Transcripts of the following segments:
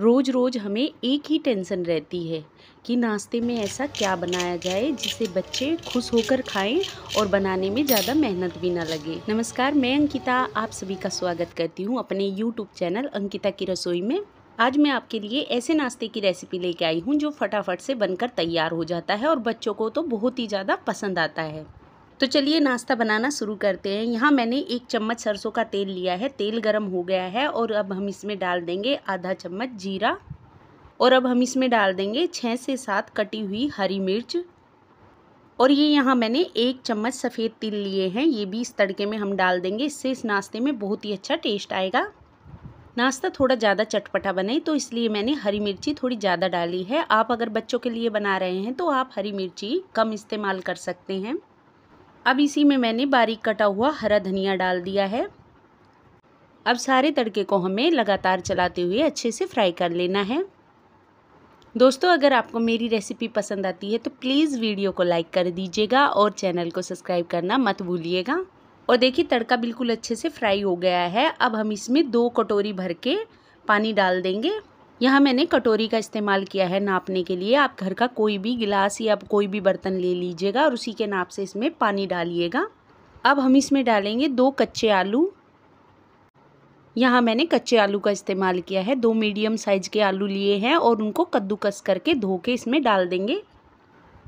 रोज़ रोज़ हमें एक ही टेंशन रहती है कि नाश्ते में ऐसा क्या बनाया जाए जिसे बच्चे खुश होकर खाएं और बनाने में ज़्यादा मेहनत भी ना लगे नमस्कार मैं अंकिता आप सभी का स्वागत करती हूँ अपने यूट्यूब चैनल अंकिता की रसोई में आज मैं आपके लिए ऐसे नाश्ते की रेसिपी लेके आई हूँ जो फटाफट से बनकर तैयार हो जाता है और बच्चों को तो बहुत ही ज़्यादा पसंद आता है तो चलिए नाश्ता बनाना शुरू करते हैं यहाँ मैंने एक चम्मच सरसों का तेल लिया है तेल गर्म हो गया है और अब हम इसमें डाल देंगे आधा चम्मच जीरा और अब हम इसमें डाल देंगे छः से सात कटी हुई हरी मिर्च और ये यहाँ मैंने एक चम्मच सफ़ेद तिल लिए हैं ये भी इस तड़के में हम डाल देंगे इससे इस नाश्ते में बहुत ही अच्छा टेस्ट आएगा नाश्ता थोड़ा ज़्यादा चटपटा बने तो इसलिए मैंने हरी मिर्ची थोड़ी ज़्यादा डाली है आप अगर बच्चों के लिए बना रहे हैं तो आप हरी मिर्ची कम इस्तेमाल कर सकते हैं अब इसी में मैंने बारीक कटा हुआ हरा धनिया डाल दिया है अब सारे तड़के को हमें लगातार चलाते हुए अच्छे से फ्राई कर लेना है दोस्तों अगर आपको मेरी रेसिपी पसंद आती है तो प्लीज़ वीडियो को लाइक कर दीजिएगा और चैनल को सब्सक्राइब करना मत भूलिएगा और देखिए तड़का बिल्कुल अच्छे से फ्राई हो गया है अब हम इसमें दो कटोरी भर के पानी डाल देंगे यहाँ मैंने कटोरी का इस्तेमाल किया है नापने के लिए आप घर का कोई भी गिलास या कोई भी बर्तन ले लीजिएगा और उसी के नाप से इसमें पानी डालिएगा अब हम इसमें डालेंगे दो कच्चे आलू यहाँ मैंने कच्चे आलू का इस्तेमाल किया है दो मीडियम साइज़ के आलू लिए हैं और उनको कद्दूकस करके धो के इसमें डाल देंगे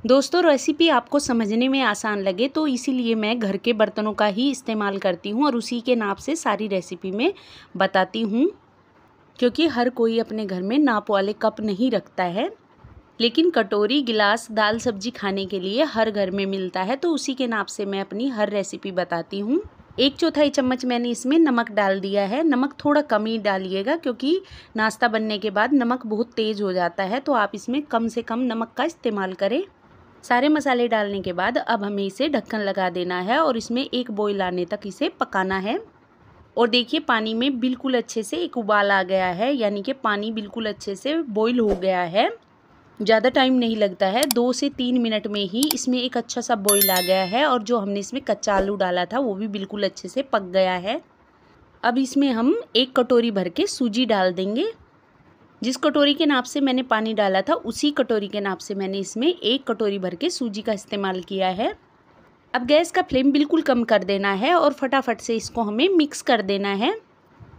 दोस्तों रेसिपी आपको समझने में आसान लगे तो इसीलिए मैं घर के बर्तनों का ही इस्तेमाल करती हूँ और उसी के नाप से सारी रेसिपी में बताती हूँ क्योंकि हर कोई अपने घर में नाप वाले कप नहीं रखता है लेकिन कटोरी गिलास दाल सब्जी खाने के लिए हर घर में मिलता है तो उसी के नाप से मैं अपनी हर रेसिपी बताती हूँ एक चौथाई चम्मच मैंने इसमें नमक डाल दिया है नमक थोड़ा कम ही डालिएगा क्योंकि नाश्ता बनने के बाद नमक बहुत तेज़ हो जाता है तो आप इसमें कम से कम नमक का इस्तेमाल करें सारे मसाले डालने के बाद अब हमें इसे ढक्कन लगा देना है और इसमें एक बॉयल आने तक इसे पकाना है और देखिए पानी में बिल्कुल अच्छे से एक उबाल आ गया है यानी कि पानी बिल्कुल अच्छे से बॉईल हो गया है ज़्यादा टाइम नहीं लगता है दो से तीन मिनट में ही इसमें एक अच्छा सा बॉईल आ गया है और जो हमने इसमें कच्चा आलू डाला था वो भी बिल्कुल अच्छे से पक गया है अब इसमें हम एक कटोरी भर के सूजी डाल देंगे जिस कटोरी के नाप से मैंने पानी डाला था उसी कटोरी के नाप से मैंने इसमें एक कटोरी भर के सूजी का इस्तेमाल किया है अब गैस का फ्लेम बिल्कुल कम कर देना है और फटाफट से इसको हमें मिक्स कर देना है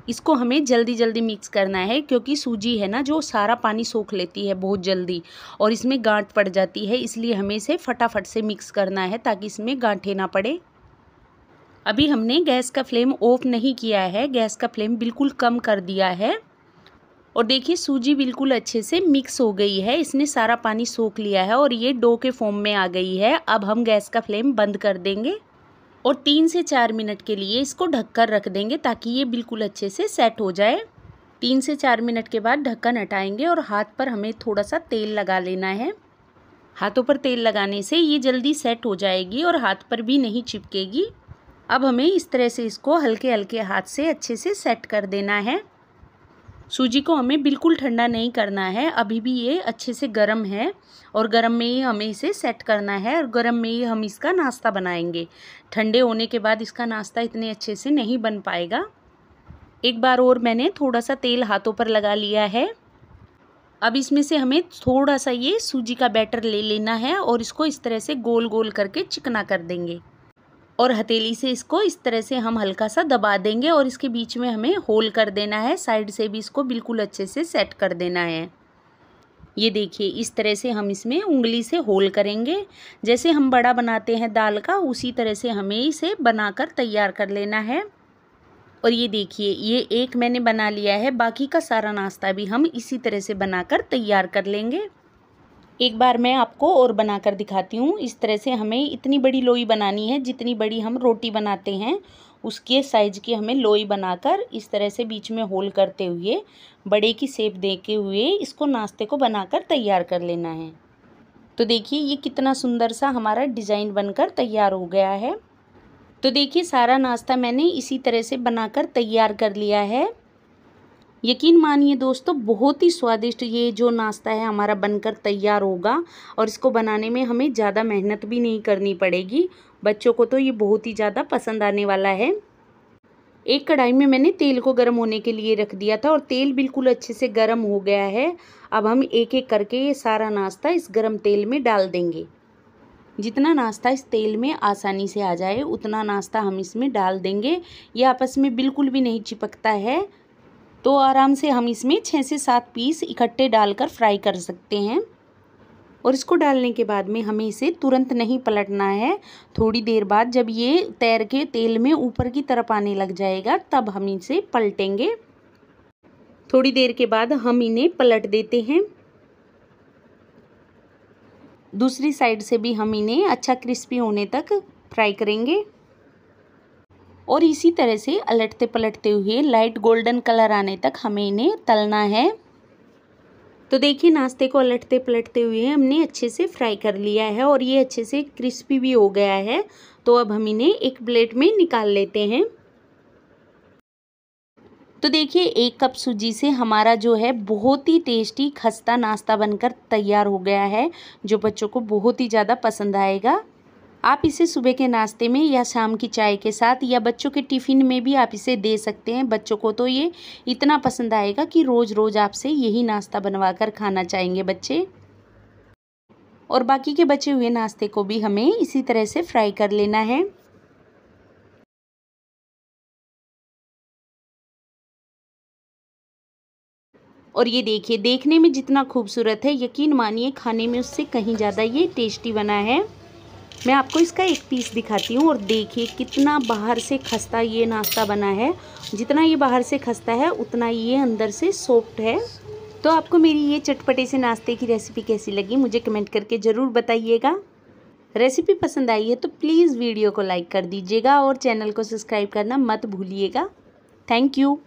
इसको हमें जल्दी जल्दी मिक्स करना है क्योंकि सूजी है ना जो सारा पानी सोख लेती है बहुत जल्दी और इसमें गांठ पड़ जाती है इसलिए हमें इसे फटाफट से मिक्स करना है ताकि इसमें गांठे ना पड़े अभी हमने गैस का फ्लेम ऑफ नहीं किया है गैस का फ्लेम बिल्कुल कम कर दिया है और देखिए सूजी बिल्कुल अच्छे से मिक्स हो गई है इसने सारा पानी सोख लिया है और ये डो के फॉर्म में आ गई है अब हम गैस का फ्लेम बंद कर देंगे और तीन से चार मिनट के लिए इसको ढककर रख देंगे ताकि ये बिल्कुल अच्छे से सेट हो जाए तीन से चार मिनट के बाद ढक्कन हटाएंगे और हाथ पर हमें थोड़ा सा तेल लगा लेना है हाथों पर तेल लगाने से ये जल्दी सेट हो जाएगी और हाथ पर भी नहीं चिपकेगी अब हमें इस तरह से इसको हल्के हल्के हाथ से अच्छे से सेट कर देना है सूजी को हमें बिल्कुल ठंडा नहीं करना है अभी भी ये अच्छे से गर्म है और गर्म में ही हमें इसे सेट करना है और गर्म में ही हम इसका नाश्ता बनाएंगे ठंडे होने के बाद इसका नाश्ता इतने अच्छे से नहीं बन पाएगा एक बार और मैंने थोड़ा सा तेल हाथों पर लगा लिया है अब इसमें से हमें थोड़ा सा ये सूजी का बैटर ले लेना है और इसको इस तरह से गोल गोल करके चिकना कर देंगे और हथेली से इसको इस तरह से हम हल्का सा दबा देंगे और इसके बीच में हमें होल कर देना है साइड से भी इसको बिल्कुल अच्छे से सेट कर देना है ये देखिए इस तरह से हम इसमें उंगली से होल करेंगे जैसे हम बड़ा बनाते हैं दाल का उसी तरह से हमें इसे बनाकर तैयार कर लेना है और ये देखिए ये एक मैंने बना लिया है बाकी का सारा नाश्ता भी हम इसी तरह से बनाकर तैयार कर लेंगे एक बार मैं आपको और बनाकर दिखाती हूँ इस तरह से हमें इतनी बड़ी लोई बनानी है जितनी बड़ी हम रोटी बनाते हैं उसके साइज की हमें लोई बनाकर इस तरह से बीच में होल करते हुए बड़े की सेप देके हुए इसको नाश्ते को बनाकर तैयार कर लेना है तो देखिए ये कितना सुंदर सा हमारा डिज़ाइन बनकर तैयार हो गया है तो देखिए सारा नाश्ता मैंने इसी तरह से बनाकर तैयार कर लिया है यकीन मानिए दोस्तों बहुत ही स्वादिष्ट ये जो नाश्ता है हमारा बनकर तैयार होगा और इसको बनाने में हमें ज़्यादा मेहनत भी नहीं करनी पड़ेगी बच्चों को तो ये बहुत ही ज़्यादा पसंद आने वाला है एक कढ़ाई में मैंने तेल को गर्म होने के लिए रख दिया था और तेल बिल्कुल अच्छे से गर्म हो गया है अब हम एक एक करके ये सारा नाश्ता इस गर्म तेल में डाल देंगे जितना नाश्ता इस तेल में आसानी से आ जाए उतना नाश्ता हम इसमें डाल देंगे ये आपस में बिल्कुल भी नहीं चिपकता है तो आराम से हम इसमें छः से सात पीस इकट्ठे डालकर फ्राई कर सकते हैं और इसको डालने के बाद में हमें इसे तुरंत नहीं पलटना है थोड़ी देर बाद जब ये तैर के तेल में ऊपर की तरफ आने लग जाएगा तब हम इसे पलटेंगे थोड़ी देर के बाद हम इन्हें पलट देते हैं दूसरी साइड से भी हम इन्हें अच्छा क्रिस्पी होने तक फ्राई करेंगे और इसी तरह से अलटते पलटते हुए लाइट गोल्डन कलर आने तक हमें इन्हें तलना है तो देखिए नाश्ते को अलटते पलटते हुए हमने अच्छे से फ्राई कर लिया है और ये अच्छे से क्रिस्पी भी हो गया है तो अब हम इन्हें एक प्लेट में निकाल लेते हैं तो देखिए एक कप सूजी से हमारा जो है बहुत ही टेस्टी खस्ता नाश्ता बनकर तैयार हो गया है जो बच्चों को बहुत ही ज़्यादा पसंद आएगा आप इसे सुबह के नाश्ते में या शाम की चाय के साथ या बच्चों के टिफ़िन में भी आप इसे दे सकते हैं बच्चों को तो ये इतना पसंद आएगा कि रोज़ रोज़ आपसे यही नाश्ता बनवा कर खाना चाहेंगे बच्चे और बाकी के बचे हुए नाश्ते को भी हमें इसी तरह से फ्राई कर लेना है और ये देखिए देखने में जितना खूबसूरत है यकीन मानिए खाने में उससे कहीं ज़्यादा ये टेस्टी बना है मैं आपको इसका एक पीस दिखाती हूँ और देखिए कितना बाहर से खस्ता ये नाश्ता बना है जितना ये बाहर से खस्ता है उतना ये अंदर से सॉफ्ट है तो आपको मेरी ये चटपटे से नाश्ते की रेसिपी कैसी लगी मुझे कमेंट करके ज़रूर बताइएगा रेसिपी पसंद आई है तो प्लीज़ वीडियो को लाइक कर दीजिएगा और चैनल को सब्सक्राइब करना मत भूलिएगा थैंक यू